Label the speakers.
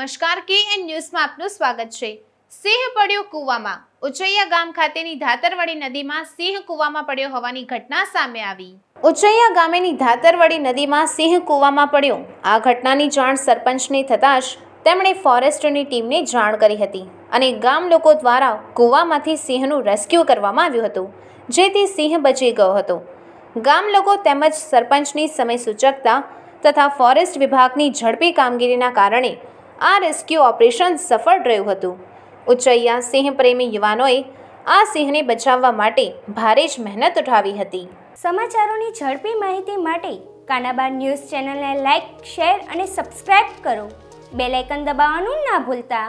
Speaker 1: નમસ્કાર કે એન ન્યૂઝમાં આપનું સ્વાગત છે સિંહ પડ્યો કૂવામાં ઉચૈયા ગામ ખાતેની ધાતરવાડી નદીમાં સિંહ કૂવામાં પડ્યો હોવાની ઘટના સામે આવી ઉચૈયા ગામેની ધાતરવાડી નદીમાં સિંહ કૂવામાં પડ્યો આ ઘટનાની જાણ સરપંચને થતાં જ તેમણે ફોરેસ્ટની ટીમને જાણ કરી હતી અને ગામ લોકો દ્વારા કૂવામાંથી સિંહનું રેસ્ક્યુ કરવામાં આવ્યું હતું જેથી સિંહ બચી ગયો હતો ગામ લોકો તેમજ સરપંચની સમય સૂચકતા તથા ફોરેસ્ટ વિભાગની ઝડપી કામગીરીના કારણે આ રેસ્ક્યુ ઓપરેશન સફળ રહ્યું હતું ઉચ્ચૈયા સિંહ પ્રેમી યુવાનોએ આ સિંહને બચાવવા માટે ભારે જ મહેનત ઉઠાવી હતી
Speaker 2: સમાચારોની ઝડપી માહિતી માટે કાનાબાર ન્યૂઝ ચેનલને લાઇક શેર અને સબસ્ક્રાઇબ કરો બેલાઇકન દબાવવાનું ના ભૂલતા